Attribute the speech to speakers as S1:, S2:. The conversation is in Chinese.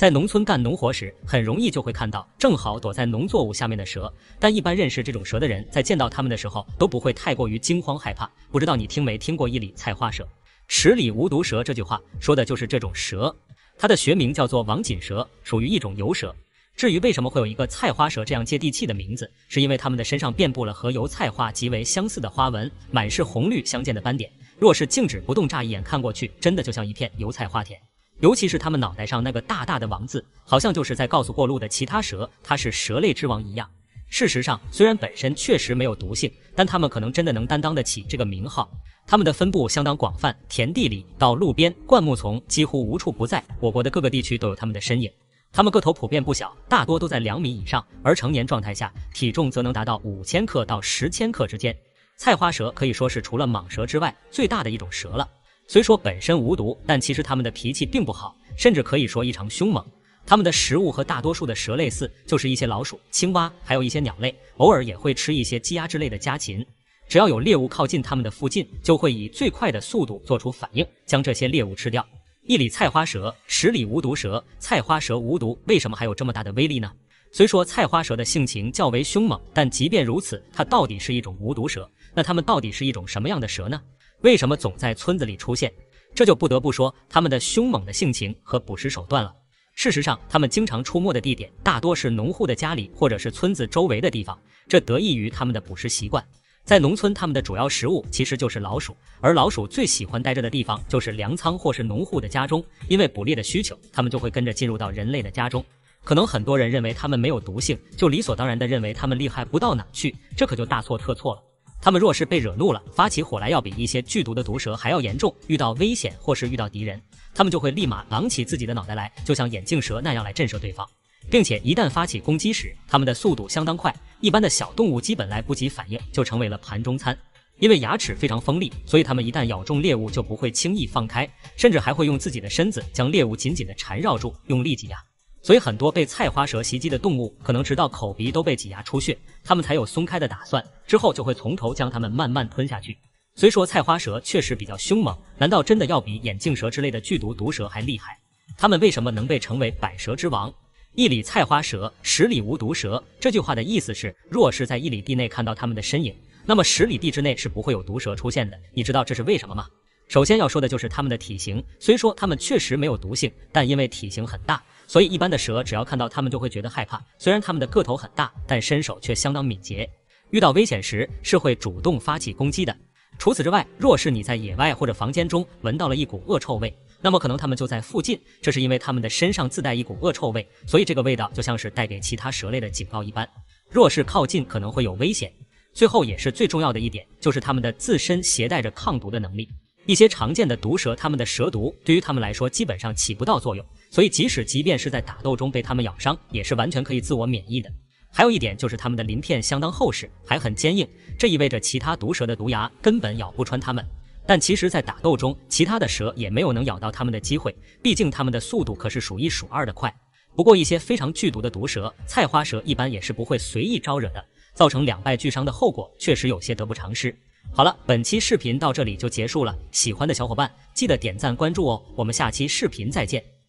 S1: 在农村干农活时，很容易就会看到正好躲在农作物下面的蛇，但一般认识这种蛇的人，在见到它们的时候都不会太过于惊慌害怕。不知道你听没听过“一里菜花蛇，十里无毒蛇”这句话，说的就是这种蛇。它的学名叫做王锦蛇，属于一种油蛇。至于为什么会有一个菜花蛇这样接地气的名字，是因为它们的身上遍布了和油菜花极为相似的花纹，满是红绿相间的斑点。若是静止不动，乍一眼看过去，真的就像一片油菜花田。尤其是它们脑袋上那个大大的王字，好像就是在告诉过路的其他蛇，它是蛇类之王一样。事实上，虽然本身确实没有毒性，但它们可能真的能担当得起这个名号。它们的分布相当广泛，田地里到路边、灌木丛几乎无处不在，我国的各个地区都有它们的身影。它们个头普遍不小，大多都在两米以上，而成年状态下体重则能达到五千克到十千克之间。菜花蛇可以说是除了蟒蛇之外最大的一种蛇了。虽说本身无毒，但其实它们的脾气并不好，甚至可以说异常凶猛。它们的食物和大多数的蛇类似，就是一些老鼠、青蛙，还有一些鸟类，偶尔也会吃一些鸡鸭之类的家禽。只要有猎物靠近它们的附近，就会以最快的速度做出反应，将这些猎物吃掉。一里菜花蛇，十里无毒蛇，菜花蛇无毒，为什么还有这么大的威力呢？虽说菜花蛇的性情较为凶猛，但即便如此，它到底是一种无毒蛇？那它们到底是一种什么样的蛇呢？为什么总在村子里出现？这就不得不说它们的凶猛的性情和捕食手段了。事实上，它们经常出没的地点大多是农户的家里或者是村子周围的地方，这得益于它们的捕食习惯。在农村，它们的主要食物其实就是老鼠，而老鼠最喜欢待着的地方就是粮仓或是农户的家中。因为捕猎的需求，它们就会跟着进入到人类的家中。可能很多人认为它们没有毒性，就理所当然的认为它们厉害不到哪去，这可就大错特错了。他们若是被惹怒了，发起火来要比一些剧毒的毒蛇还要严重。遇到危险或是遇到敌人，他们就会立马昂起自己的脑袋来，就像眼镜蛇那样来震慑对方。并且一旦发起攻击时，他们的速度相当快，一般的小动物基本来不及反应，就成为了盘中餐。因为牙齿非常锋利，所以他们一旦咬中猎物，就不会轻易放开，甚至还会用自己的身子将猎物紧紧的缠绕住，用力挤压。所以很多被菜花蛇袭击的动物，可能直到口鼻都被挤压出血，它们才有松开的打算，之后就会从头将它们慢慢吞下去。虽说菜花蛇确实比较凶猛，难道真的要比眼镜蛇之类的剧毒毒蛇还厉害？它们为什么能被称为百蛇之王？一里菜花蛇，十里无毒蛇。这句话的意思是，若是在一里地内看到它们的身影，那么十里地之内是不会有毒蛇出现的。你知道这是为什么吗？首先要说的就是它们的体型，虽说它们确实没有毒性，但因为体型很大。所以，一般的蛇只要看到它们就会觉得害怕。虽然它们的个头很大，但身手却相当敏捷。遇到危险时是会主动发起攻击的。除此之外，若是你在野外或者房间中闻到了一股恶臭味，那么可能它们就在附近。这是因为它们的身上自带一股恶臭味，所以这个味道就像是带给其他蛇类的警告一般，若是靠近可能会有危险。最后也是最重要的一点，就是它们的自身携带着抗毒的能力。一些常见的毒蛇，它们的蛇毒对于它们来说基本上起不到作用，所以即使即便是在打斗中被它们咬伤，也是完全可以自我免疫的。还有一点就是它们的鳞片相当厚实，还很坚硬，这意味着其他毒蛇的毒牙根本咬不穿它们。但其实，在打斗中，其他的蛇也没有能咬到它们的机会，毕竟它们的速度可是数一数二的快。不过，一些非常剧毒的毒蛇，菜花蛇一般也是不会随意招惹的，造成两败俱伤的后果，确实有些得不偿失。好了，本期视频到这里就结束了。喜欢的小伙伴记得点赞关注哦！我们下期视频再见。